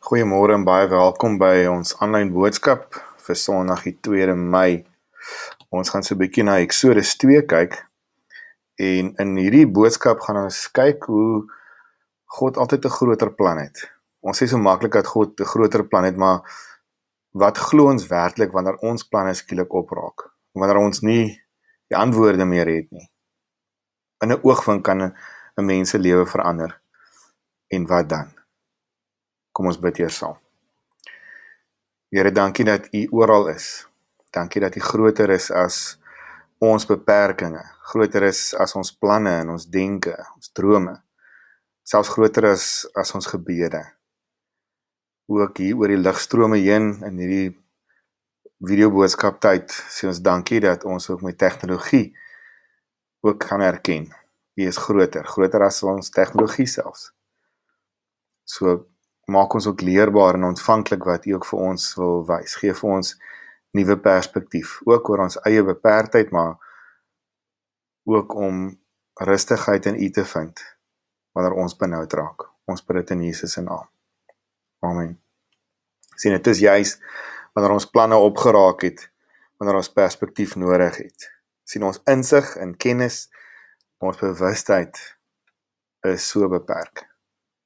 Goeiemôre en baie welkom by ons aanlyn boodskap vir Sondag die 2 Mei. Ons gaan so 'n bietjie na Eksodus 2 kyk en in hierdie boodskap gaan ons kyk hoe God altyd 'n groter plan het. Ons sê so maklik dat God 'n groter plan het, maar wat glo ons werklik wanneer ons planne skielik opraak? Wanneer ons nie die antwoorde meer het nie. In 'n oogwink kan 'n mens se lewe verander. En wat dan? Kom ons bid eers saam. Here, dankie dat U oral is. Dankie dat U groter is as ons beperkings, groter is as ons planne en ons denke, ons drome. Selfs groter is as ons gebede. Ook hier oor die ligstrome heen in hierdie video boodskap tyd, sê ons dankie dat ons ook met tegnologie ook kan erken. U is groter, groter as ons tegnologie selfs. So maak ons ook leerbaar en ontvanklik wat U ook vir ons wil wys. Gee vir ons nuwe perspektief, ook oor ons eie beperktheid, maar ook om rustigheid in U te vind wanneer ons benoud raak. Ons bid dit in Jesus se naam. Amen. Sien, dit is juis wanneer ons planne opgeraak het, wanneer ons perspektief nodig het. Sien ons insig en kennis, ons bewustheid is so beperk.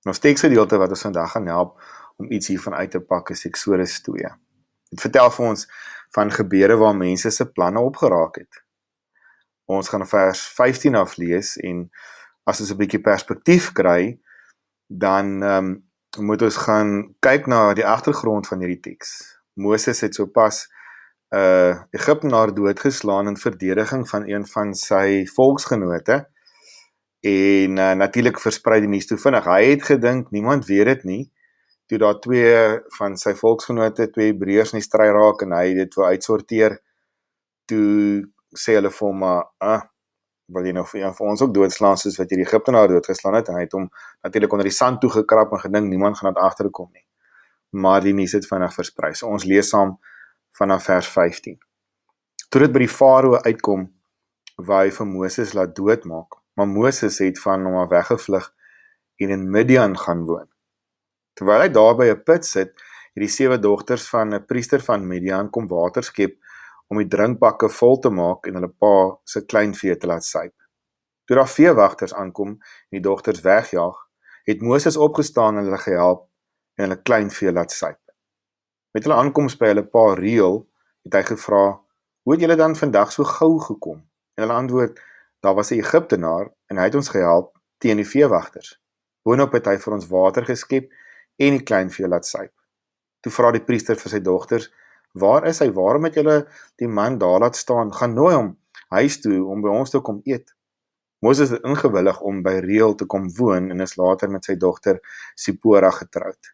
Ons teksgedeelte wat ons vandag gaan help om iets hiervan uit te pak is Eksodus 2. Dit vertel vir ons van gebeure waar mense se planne opgeraak het. Ons gaan vers 15 af lees en as ons 'n bietjie perspektief kry, dan ehm um, moet ons gaan kyk na die agtergrond van hierdie teks. Moses het sopas 'n uh, eh, Egiptenaar doodgeslaan in verdediging van een van sy volksgenote en uh, natuurlik versprei die nuus toe vinnig. Hy het gedink niemand weet dit nie. Toe daar twee van sy volksgenote, twee Hebreërs in die stry raak en hy dit wou uitsorteer, toe sê hulle vir hom, "Ah, wil jy nou vir, vir ons ook doodslaan soos wat jy die Egiptenaar doodgeslaan het?" En hy het hom natuurlik onder die sand toe gekrap en gedink niemand gaan dit agterkom nie. Maar die nuus het vinnig versprei. So ons lees saam vanaf vers 15. Toe dit by die Farao uitkom, waar hy vir Moses laat doodmaak, maar Moses het van hom af weggevlug en in Midian gaan woon. Terwyl hy daar by 'n put sit, het die sewe dogters van 'n priester van Midian kom water skep om die drinkbakke vol te maak en hulle pa se kleinvee te laat suip. Toe daar veewagters aankom en die dogters wegjaag, het Moses opgestaan en hulle gehelp en hulle kleinvee laat suip. Met hulle aankoms by hulle pa Reuel, het hy gevra: "Hoe het julle dan vandag so gou gekom?" En hulle antwoord: daar was 'n Egiptenaar en hy het ons gehelp teen die veewagters. Boonop het hy vir ons water geskep en die klein vee laat suip. Toe vra die priester vir sy dogters, "Waar is hy? Waarom het julle die man daar laat staan? Gaan nooi hom huis toe om by ons te kom eet." Moses het ingewillig om by Reuel te kom woon en is later met sy dogter Sipora getroud.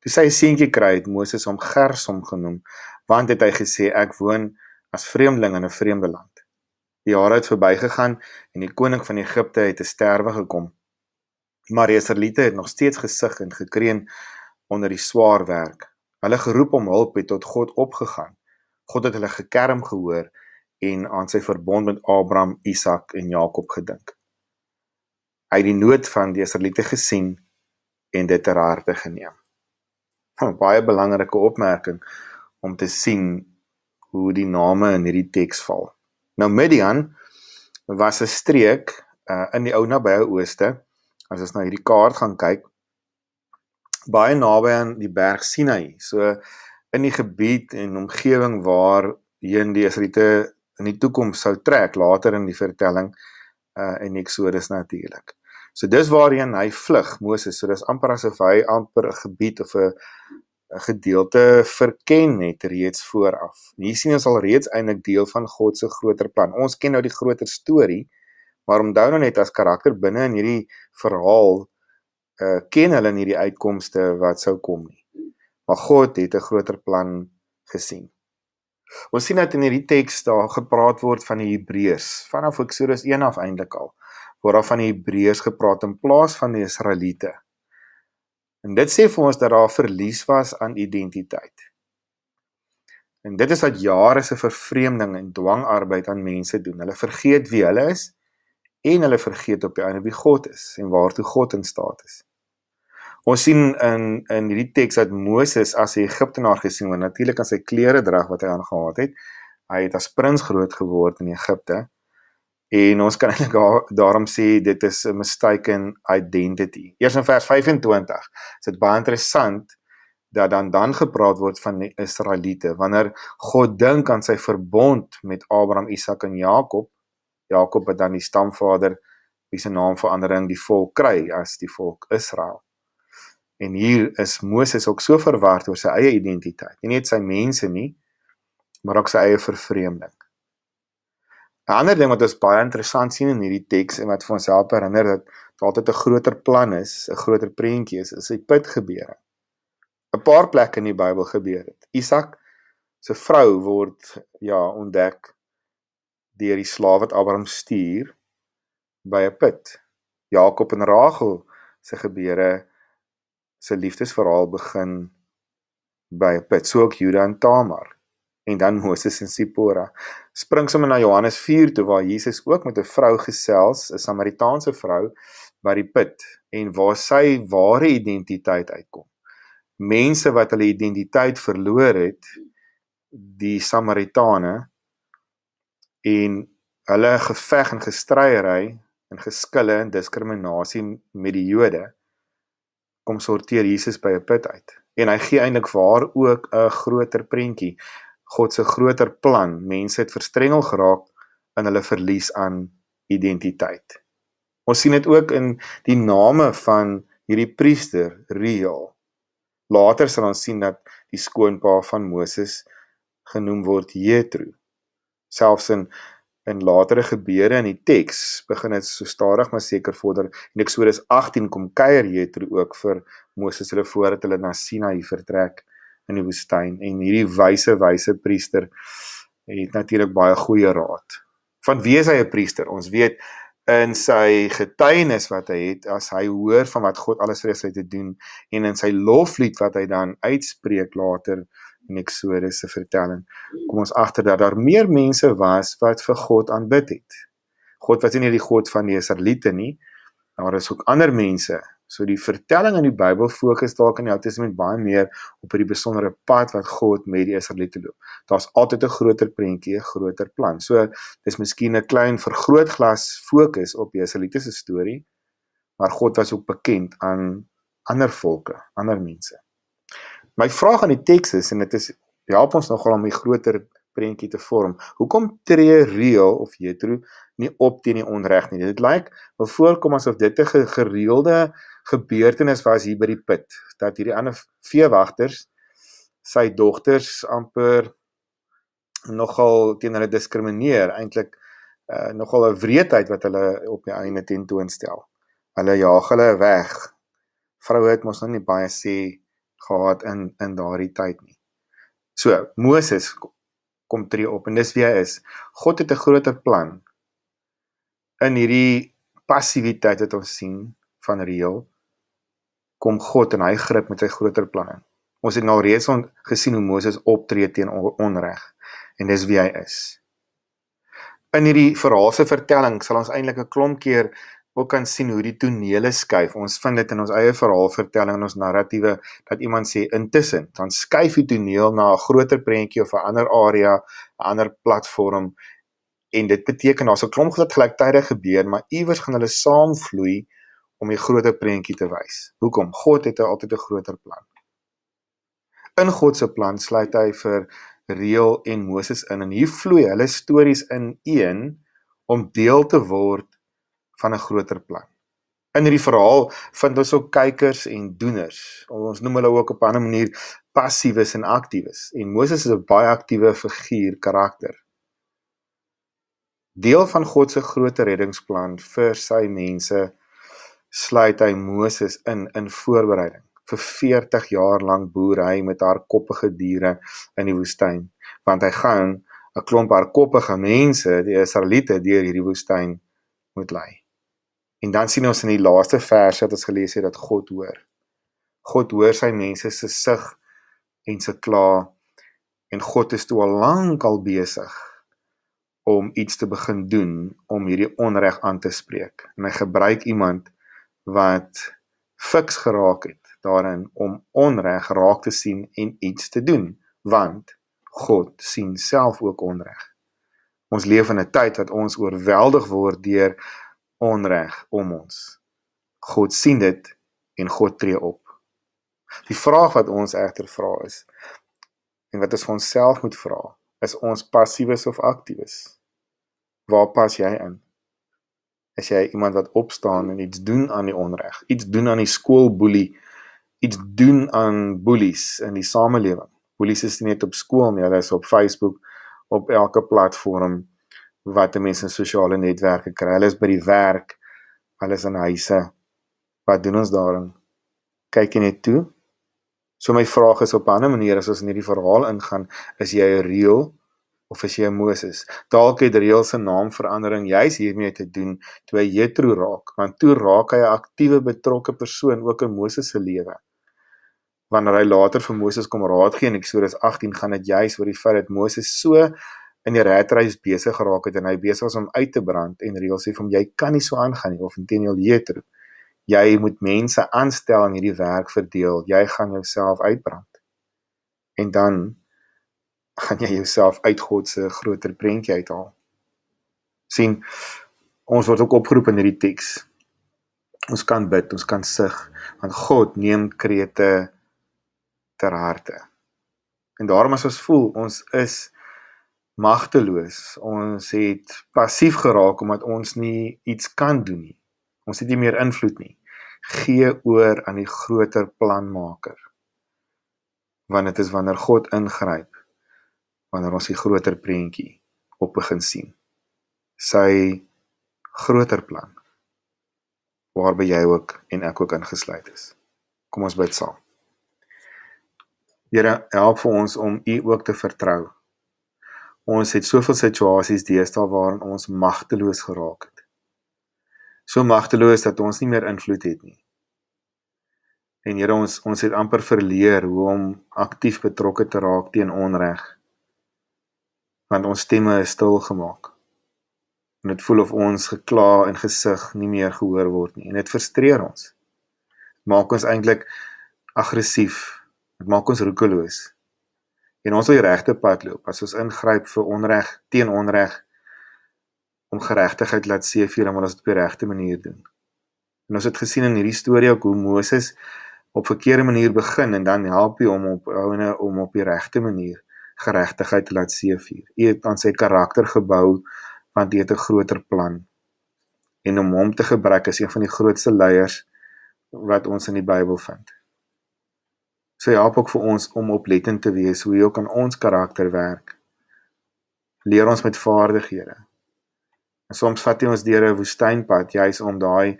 Toe sy 'n seentjie kry het, Moses hom Gersom genoem, want het hy gesê, "Ek woon as vreemdeling in 'n vreemde land." Die jare het verbygegaan en die koning van Egipte het te sterwe gekom. Maar die Israeliete het nog steeds gesug en gekreun onder die swaar werk. Hulle geroep om hulp het tot God opgegaan. God het hulle gekerm gehoor en aan sy verbond met Abraham, Isak en Jakob gedink. Hy het die nood van die Israeliete gesien en dit ter harte geneem. 'n hm, Baie belangrike opmerking om te sien hoe die name in hierdie teks val. Nou Midian was 'n streek uh, in die ou Nabye Ooste. As ons nou hierdie kaart gaan kyk, baie naby aan die berg Sinai. So in die gebied en omgewing waar heen die Israeliete in die toekoms sou trek later in die vertelling uh in Eksodus natuurlik. So dis waarheen hy vlug Moses. So dis amper asof hy amper 'n gebied of 'n 'n gedeelte verken het reeds vooraf. En hier sien ons al reeds eintlik deel van God se groter plan. Ons ken nou die groter storie, maar onthou nou net as karakter binne in hierdie verhaal uh ken hulle in hierdie uitkomste wat sou kom nie. Maar God het 'n groter plan gesien. Ons sien dat in hierdie teks daar gepraat word van die Hebreërs, vanaf Eksodus 1 af eintlik al, waarvan die Hebreërs gepraat in plaas van die Israeliete. En dit sê vir ons dat daar verlies was aan identiteit. En dit is wat jare se vervreemding en dwangarbeid aan mense doen. Hulle vergeet wie hulle is en hulle vergeet op die einde wie God is en waartoe God in staat is. Ons sien in in hierdie teks dat Moses as 'n Egiptenaar gesien word, natuurlik aan sy klere drag wat hy aangetree het. Hy het as prins groot geword in Egipte en ons kan eintlik daarom sê dit is 'n mistaken identity. Eers in vers 25. Dit is baie interessant dat dan dan gepraat word van die Israeliete wanneer God dink aan sy verbond met Abraham, Isak en Jakob. Jakob het dan die stamvader wie se naam verandering die volk kry as die volk Israel. En hier is Moses ook so verward oor sy eie identiteit. Nie net sy mense nie, maar ook sy eie vervreemding. 'n ander ding wat ons baie interessant sien in hierdie teks en wat vir ons help herinner dat daar altyd 'n groter plan is, 'n groter prentjie is, is die put gebeure. 'n Paar plekke in die Bybel gebeur dit. Isak se vrou word ja, ontdek deur die slaaf wat Abraham stuur by 'n put. Jakob en Rachel se gebeure se liefdesverhaal begin by 'n put, so ook Juda en Tamar en dan Moses en Sipora. Spring sommer na Johannes 4 toe waar Jesus ook met 'n vrou gesels, 'n Samaritaanse vrou by die put en waar sy ware identiteit uitkom. Mense wat hulle identiteit verloor het, die Samaritane en hulle geveg en gestryery en geskille en diskriminasie met die Jode kom sorteer Jesus by 'n put uit. En hy gee eintlik vir haar ook 'n groter prentjie. God se groter plan. Mense het verstrengel geraak in hulle verlies aan identiteit. Ons sien dit ook in die name van hierdie priester, Reuel. Later sal ons sien dat die skoonpa van Moses genoem word Jethro. Selfs in in latere gebeure in die teks begin dit so stadig maar seker vorder en Eksodus 18 kom keier Jethro ook vir Moses hulle voordat hulle na Sinaï vertrek in die woestyn en hierdie wyse wyse priester het natuurlik baie goeie raad. Van wie is hy 'n priester? Ons weet in sy getuienis wat hy het as hy hoor van wat God alles vir hom te doen en in sy loflied wat hy dan uitspreek later in Eksodus se vertelling kom ons agter dat daar meer mense was wat vir God aanbid het. God was nie die god van die Israeliete nie. Daar is ook ander mense So die vertelling in die Bybel fokus dalk in die Ou Testament baie meer op hierdie besondere pad wat God met die Israeliete loop. Daar's altyd 'n groter prentjie, 'n groter plan. So dis miskien 'n klein vergrootglas fokus op die Israeliete se storie, maar God was ook bekend aan ander volke, ander mense. My vraag aan die teks is en dit is help ons nogal om 'n groter prentjie te vorm. Hoekom tree Reuel of Jethro nie op teen die onreg nie. Dit lyk like, wel voorkom asof dit 'n gereelde gebeurtenis was hier by die put dat hierdie ander veewagters sy dogters amper nogal teen hulle diskrimineer eintlik uh, eh, nogal 'n wreedheid wat hulle op die einde teen toon stel. Hulle jaag hulle weg. Vroue het mos nou nie baie sê gehad in in daardie tyd nie. So Moses kom tree op en dis wie hy is. God het 'n groter plan in hierdie passiwiteit wat ons sien van Reël kom God en hy grip met sy groter planne. Ons het nou reeds on, gesien hoe Moses optree teen on, onreg en dis wie hy is. In hierdie verhaal se vertelling sal ons eintlik 'n klomp keer ook kan sien hoe die tonele skuif. Ons vind dit in ons eie verhaal vertelling en ons narratiewe dat iemand sê intussen dan skuif die toneel na 'n groter prentjie of 'n ander area, 'n ander platform en dit beteken daar's 'n klomp goed wat gelyktydig gebeur, maar iewers gaan hulle saamvloei om 'n groter prentjie te wys. Hoekom? God het altyd 'n groter plan. In God se plan sluit hy vir Reël en Moses in en hier vloei hulle stories in een om deel te word van 'n groter plan. In hierdie verhaal vind ons ook kykers en doeners. Ons noem hulle ook op 'n ander manier passiewes en aktiewes en Moses is 'n baie aktiewe figuur karakter. Deel van God se groter reddingsplan vir sy mense sluit hy Moses in in voorbereiding. Vir 40 jaar lank boer hy met haar koppige diere in die woestyn, want hy gaan 'n klomp haar koppige mense, die Israeliete, deur hierdie woestyn moet lei. En dan sien ons in die laaste vers wat ons gelees het dat God hoor. God hoor sy mense se sug en se kla en God is toe al lank al besig om iets te begin doen om hierdie onreg aan te spreek. En hy gebruik iemand wat fiks geraak het daarin om onreg raak te sien en iets te doen, want God sien self ook onreg. Ons leef in 'n tyd wat ons oorweldig word deur onreg om ons. God sien dit en God tree op. Die vraag wat ons egter vra is en wat ons vir onsself moet vra, is ons passiewes of aktiewes? Waar pas jy in? as jy iemand wat opstaan en iets doen aan die onreg, iets doen aan die skoolboelie, iets doen aan bullies in die samelewing. Bullies is nie net op skool nie, hulle is op Facebook, op elke platform wat mense in sosiale netwerke kry. Hulle is by die werk, hulle is in huise. Wat doen ons daarin? Kyk net toe. So my vraag is op 'n ander manier as ons in hierdie verhaal ingaan, is jy 'n reël of as jy Moses. Dalk het Reël se naamverandering juis hiermee te doen toe hy Jethro raak, want toe raak hy 'n aktiewe betrokke persoon ook in Moses se lewe. Wanneer hy later vir Moses kom raad gee in Eksodus 18, gaan dit juis oor die feit dat Moses so in die ratreis besig geraak het en hy besig was om uit te brand en Reël sê hom jy kan nie so aangaan nie of intenieel Jethro. Jy moet mense aanstel en hierdie werk verdeel. Jy gaan jouself uitbrand. En dan gaan jy jouself uit God se groter prentjie uithaal. sien ons word ook opgeroep in hierdie teks. Ons kan bid, ons kan sug, want God neem krete ter harte. En daarom as ons voel ons is magteloos, ons het passief geraak omdat ons nie iets kan doen nie. Ons het nie meer invloed nie. Gee oor aan die groter planmaker. Want dit is wanneer God ingryp wanneer ons die groter prentjie op begin sien. Sy groter plan waarby jy ook en ek ook ingesluit is. Kom ons bid saam. Here, help vir ons om U ook te vertrou. Ons het soveel situasies deesdae waarin ons magteloos geraak het. So magteloos dat ons nie meer invloed het nie. En Here ons ons het amper verleer hoe om aktief betrokke te raak teen onreg want ons stemme is stil gemaak. En dit voel of ons gekla en gesug nie meer gehoor word nie en dit frustreer ons. Maak ons eintlik aggressief. Dit maak ons roekeloos. En ons wil die regte pad loop as ons ingryp vir onreg teen onreg om geregtigheid laat seëvier en ons dit op die regte manier doen. En ons het gesien in hierdie storie ook hoe Moses op verkeerde manier begin en dan help hy hom op ouene nou om op die regte manier geregtigheid laat seëvier. U het aan sy karakter gebou want dit het 'n groter plan. En om hom te gebruik is een van die grootste leiers wat ons in die Bybel vind. So help ook vir ons om oplettend te wees hoe ook aan ons karakter werk. Leer ons met vaardighede. En soms vat dit ons deur 'n woestynpad juis om daai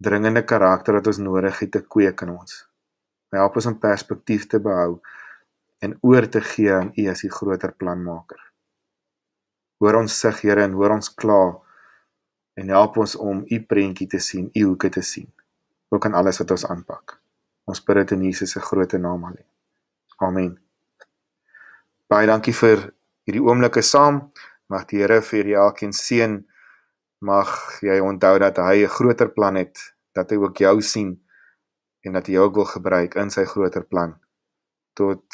dringende karakter wat ons nodig het te kweek in ons. Help ons om perspektief te behou en oor te gee aan U as die groter planmaker. Hoor ons sug Here en hoor ons kla en help ons om U prentjie te sien, U hoeke te sien. Ook aan alles wat ons aanpak. Ons bid dit in Jesus se groot naam alleen. Amen. Baie dankie vir hierdie oomblikke saam. Mag die Here vir elkeen seën. Mag jy onthou dat hy 'n groter plan het, dat hy ook jou sien en dat hy jou ook wil gebruik in sy groter plan. Tot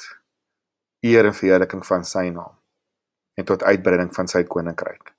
eer en verheerliking van sy naam en tot uitbreiding van sy koninkryk.